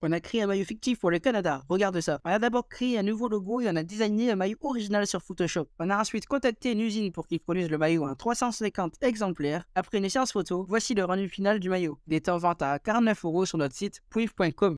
On a créé un maillot fictif pour le Canada. Regarde ça. On a d'abord créé un nouveau logo et on a designé un maillot original sur Photoshop. On a ensuite contacté une usine pour qu'ils produisent le maillot en 350 exemplaires. Après une séance photo, voici le rendu final du maillot. Il en vente à 49 euros sur notre site pouif.com.